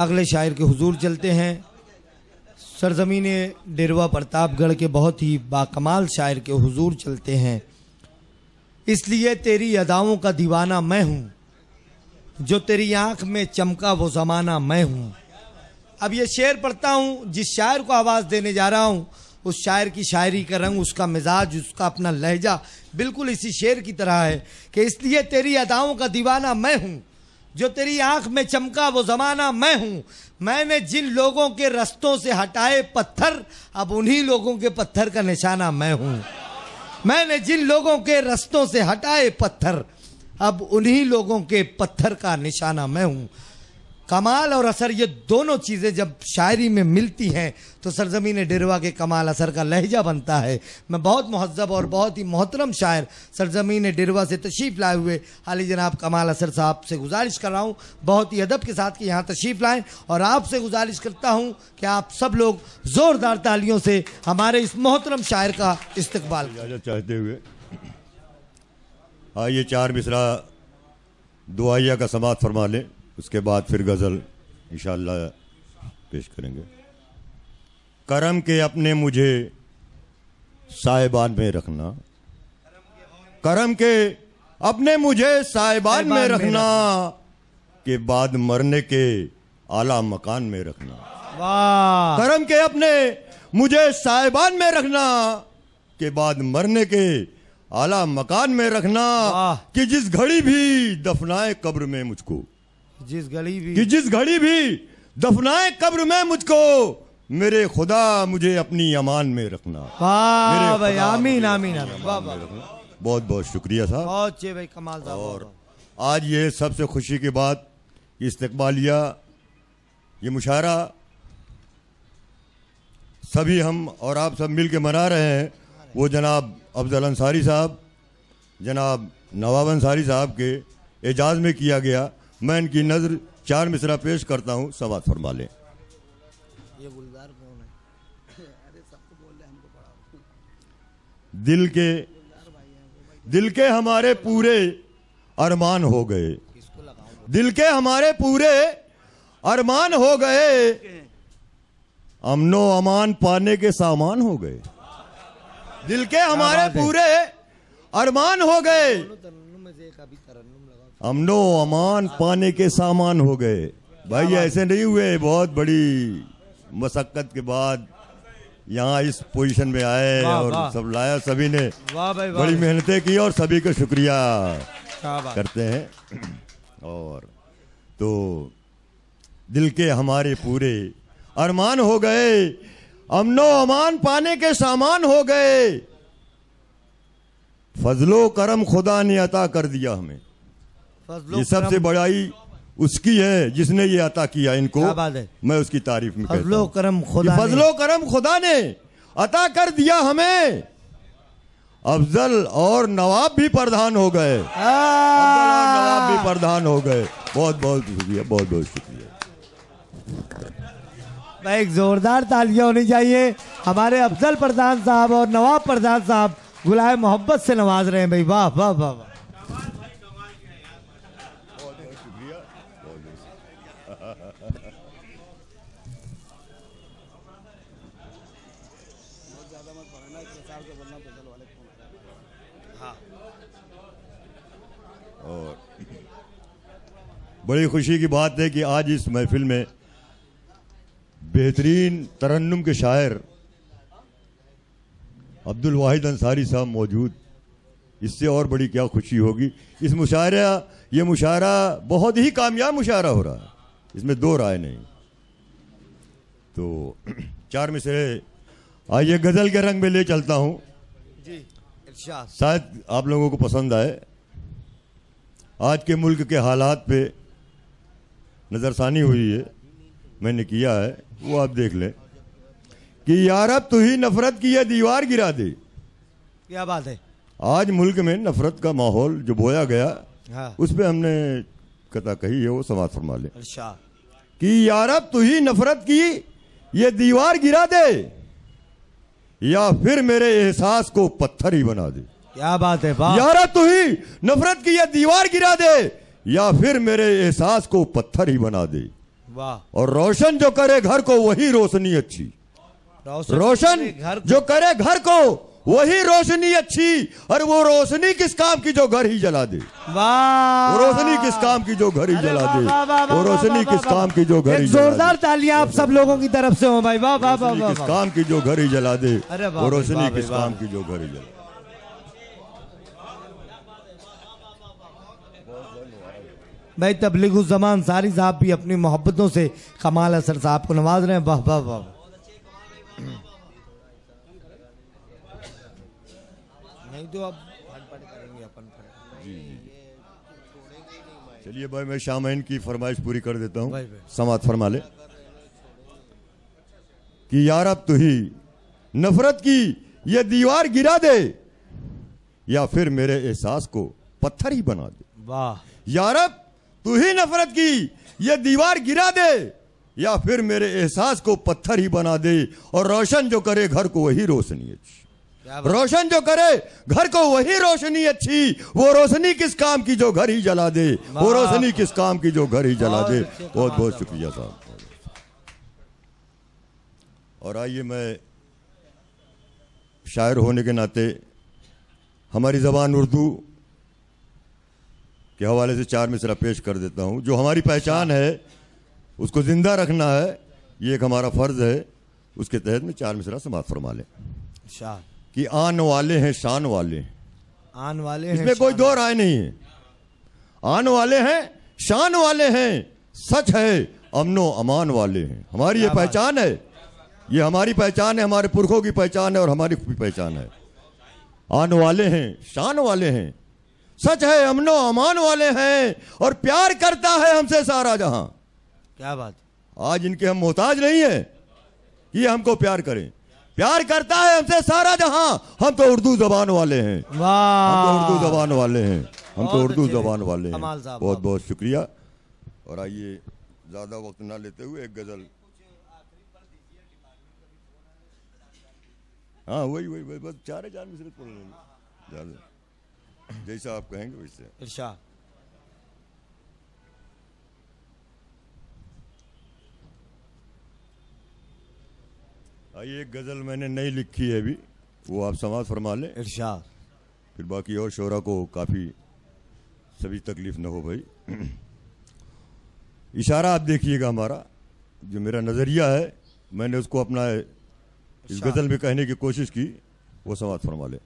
अगले शायर के हुजूर चलते हैं सरजमीन डेरवा प्रतापगढ़ के बहुत ही बाकमाल शायर के हुजूर चलते हैं इसलिए तेरी अदाओं का दीवाना मैं हूँ जो तेरी आँख में चमका वो ज़माना मैं हूँ अब ये शेर पढ़ता हूँ जिस शायर को आवाज़ देने जा रहा हूँ उस शायर की शायरी का रंग उसका मिजाज उसका अपना लहजा बिल्कुल इसी शेर की तरह है कि इसलिए तेरी अदाओं का दीवाना मैं हूँ जो तेरी आंख में चमका वो जमाना मैं हूं मैंने जिन लोगों के रस्तों से हटाए पत्थर अब उन्हीं लोगों के पत्थर का निशाना मैं हूं मैंने जिन लोगों के रस्तों से हटाए पत्थर अब उन्हीं लोगों के पत्थर का निशाना मैं हूं कमाल और असर ये दोनों चीज़ें जब शायरी में मिलती हैं तो सरजमीन डेरवा के कमाल असर का लहजा बनता है मैं बहुत महजब और बहुत ही मोहतरम शायर सरजमीन डेरवा से तशरीफ़ लाए हुए हाली जनाब कमाल असर साहब से गुजारिश कर रहा हूँ बहुत ही अदब के साथ कि यहाँ तशरीफ़ लाएँ और आपसे गुजारिश करता हूँ कि आप सब लोग ज़ोरदार तालियों से हमारे इस मोहतरम शायर का इस्तबाल चाहते हुए आइए चार मिसरा दुआया का समात फरमा लें उसके बाद फिर गज़ल इन पेश करेंगे करम के अपने मुझे साहेबान में रखना करम के अपने मुझे साहेबान में रखना के बाद मरने के आला मकान में रखना करम के अपने मुझे साहेबान में रखना के बाद मरने के आला मकान में रखना कि जिस घड़ी भी दफनाए कब्र में मुझको जिस घड़ी भी कि जिस घड़ी भी दफनाए कब्र में मुझको मेरे खुदा मुझे अपनी अमान में रखना भाई आमीन आमीन बहुत बहुत शुक्रिया साहब बहुत जी भाई कमाल साहब और आज ये सबसे खुशी की बात इस्तकबालिया ये मुशारा सभी हम और आप सब मिल के मना रहे हैं वो जनाब अफजल अंसारी साहब जनाब नवाब अंसारी साहब के एजाज़ में किया गया मैं इनकी नजर चार मिसरा पेश करता हूँ सवाल फरमा लें ये गुलजार कौन है अरे सबको बोल हमको दिल के दिल के हमारे पूरे अरमान हो गए दिल के हमारे पूरे अरमान हो गए अमनो अमान पाने के सामान हो गए दिल के हमारे पूरे अरमान हो गए अमनो अमान पाने के सामान हो गए भाई ऐसे नहीं हुए बहुत बड़ी मशक्कत के बाद यहाँ इस पोजीशन में आए और सब लाया सभी ने बड़ी मेहनतें की और सभी का शुक्रिया करते हैं और तो दिल के हमारे पूरे अरमान हो गए अमनो अमान पाने के सामान हो गए फजलो करम खुदा ने अता कर दिया हमें ये सबसे बड़ाई उसकी है जिसने ये अता किया इनको मैं उसकी तारीफ में फजलो करम खुदा फजलो करम खुदा ने अता कर दिया हमें अफजल और नवाब भी प्रधान हो गए नवाब भी प्रधान हो गए बहुत बहुत शुक्रिया बहुत बहुत शुक्रिया एक जोरदार तालियां होनी चाहिए हमारे अफजल प्रधान साहब और नवाब प्रधान साहब गुलाय मोहब्बत से नवाज रहे हैं भाई वाह वाह वाह वाह साहब के फैसल वाले फोन हाँ और बड़ी खुशी की बात है कि आज इस महफिल में बेहतरीन तरन्नुम के शायर अब्दुल वाहिद अंसारी साहब मौजूद इससे और बड़ी क्या खुशी होगी इस मुशायरा ये मुशायरा बहुत ही कामयाब मुशायरा हो रहा है इसमें दो राय नहीं तो चार में से आइए गजल के रंग में ले चलता हूँ शायद आप लोगों को पसंद आए आज के मुल्क के हालात पे नज़रसानी हुई है मैंने किया है वो आप देख लें कि अब तू ही नफरत की यह दीवार गिरा दे क्या बात है आज मुल्क में नफरत का माहौल जो बोया गया हाँ। उस पर हमने कथा कही है वो समाज फरमा ले कि यार अब तू ही नफरत की ये दीवार गिरा दे या फिर मेरे एहसास को पत्थर ही बना दे क्या बात है बाप यार तू ही नफरत की यह दीवार गिरा दे या फिर मेरे एहसास को पत्थर ही बना दे वाह और रोशन जो करे घर को वही रोशनी अच्छी रोशन, रोशन जो करे घर को वही रोशनी अच्छी और वो रोशनी किस काम की जो घर ही जला दे वाह रोशनी किस काम की जो घर ही जला दे वो रोशनी किस काम की जो घर जोरदार तालियां आप सब लोगों की तरफ से हो भाई वाह वाह वाह किस काम की जो घर ही जला दे वो रोशनी किस काम की जो घर ही जला भाई तबलीग जमान सारी साहब भी अपनी मोहब्बतों से कमाल असर साहब को नवाज रहे हैं वाह वाह वाह तो अब भाजपा करेंगे अपन फिर जी जी चलिए भाई मैं शामाइन की फरमाइश पूरी कर देता हूँ समाज फरमा ले कि यार अब तो ही नफरत की ये दीवार गिरा दे या फिर मेरे एहसास को पत्थर ही बना दे वाह यार अब तू ही नफरत की ये दीवार गिरा दे या फिर मेरे एहसास को पत्थर ही बना दे और रोशन जो करे घर को वही रोशनी है रोशन जो करे घर को वही रोशनी अच्छी वो रोशनी किस काम की जो घर ही जला दे वो रोशनी किस काम की जो घर ही जला दे बहुत बहुत शुक्रिया साहब और आइए मैं शायर होने के नाते हमारी ज़बान उर्दू के हवाले से चार मिसरा पेश कर देता हूँ जो हमारी पहचान है उसको ज़िंदा रखना है ये एक हमारा फ़र्ज़ है उसके तहत में चार मिसरा समाप्त फरमा लें शाह कि आन वाले हैं शान वाले आन वाले इसमें कोई दो राय नहीं है आन वाले हैं शान वाले हैं सच है अमनो अमान वाले हैं हमारी ये पहचान है ये हमारी पहचान है हमारे पुरखों की पहचान है और हमारी भी पहचान है आन वाले हैं शान वाले हैं सच है अमनो अमान वाले हैं और प्यार करता है हमसे सारा जहां क्या बात आज इनके हम मोहताज नहीं है कि ये हमको प्यार करें प्यार करता है हमसे सारा जहां हम तो उर्दू जबान वाले हैं हम तो उर्दू जबान वाले हैं हम तो उर्दू जबान वाले हैं बहुत बहुत शुक्रिया और आइए ज़्यादा वक्त ना लेते हुए एक गज़ल हाँ वही वही वही बस चार चार मिसरत जैसा आप कहेंगे वैसे इर्शा हाँ, ये गज़ल मैंने नहीं लिखी है अभी वो आप समाज फरमा लें इर्शाद फिर बाकी और शोरा को काफ़ी सभी तकलीफ़ ना हो भाई इशारा आप देखिएगा हमारा जो मेरा नज़रिया है मैंने उसको अपना इस गज़ल में कहने की कोशिश की वो समाज फरमा लें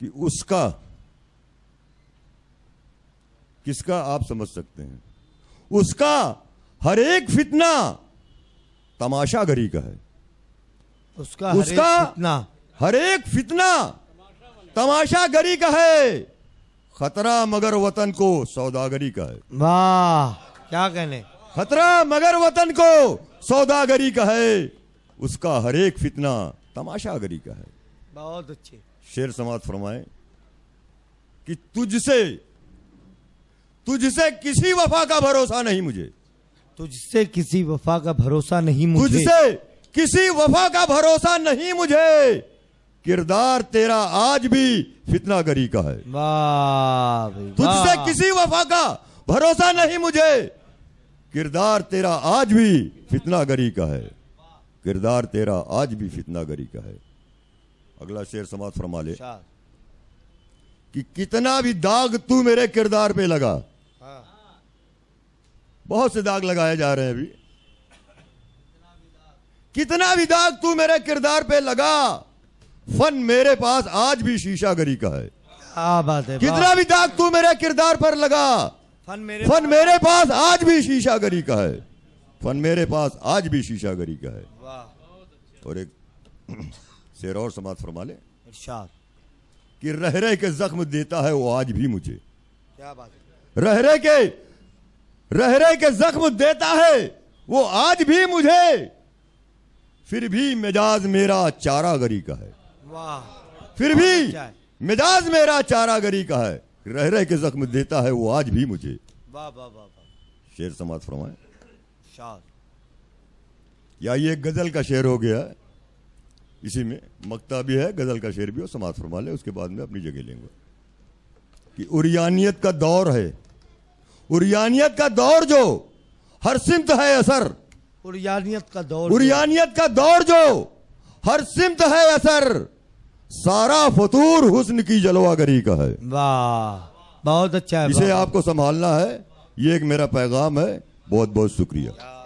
कि उसका किसका आप समझ सकते हैं उसका हर एक फितना तमाशा घरी का है उसका उसका फितना हर एक फितना तमाशा गरी का है खतरा मगर वतन को सौदागरी का है वाह क्या कहने खतरा मगर वतन को सौदागरी का है उसका हर एक फितना गरी का है बहुत अच्छे शेर समाज फरमाए कि तुझसे तुझसे किसी वफा का भरोसा नहीं मुझे तुझसे किसी वफा का भरोसा नहीं मुझे तुझसे किसी वफा का भरोसा नहीं मुझे किरदार तेरा आज भी फितना गरी का है तुझसे किसी वफा का भरोसा नहीं मुझे किरदार तेरा आज भी फितना गरी का है किरदार तेरा आज भी फितना गरी का है अगला शेर समाज फरमा ले कि कितना भी दाग तू मेरे किरदार पे लगा हाँ। बहुत से दाग लगाए जा रहे हैं अभी कितना भी दाग तू मेरे किरदार पे लगा फन मेरे पास आज भी शीशा गरी का है बात है कितना भी दाग तू मेरे किरदार पर लगा फन मेरे फन मेरे पास आज भी शीशा गरी का है फन मेरे पास आज भी शीशा गरी का है और एक शेर और समाज फरमा ले कि रह रहे के जख्म देता है वो आज भी मुझे क्या बात है रह रहे के रह रहे के जख्म देता है वो आज भी मुझे फिर भी मिजाज मेरा चारागरी का है वाह फिर भी अच्छा मिजाज मेरा चारागरी का है रह रह के जख्म देता है वो आज भी मुझे वाह वाह वाह शेर समाज फरमाए या ये गजल का शेर हो गया इसी में मकता भी है गजल का शेर भी हो समाज फरमा ले उसके बाद में अपनी जगह लेंगे कि उरियानियत का दौर है उरियानियत का दौर जो हर सिमत है असर उरियानियत का दौर उरियानियत का दौर जो हर सिमत है असर सारा फतूर हुस्न की जलवागरी का है वाह बहुत अच्छा है इसे आपको संभालना है ये एक मेरा पैगाम है बहुत बहुत शुक्रिया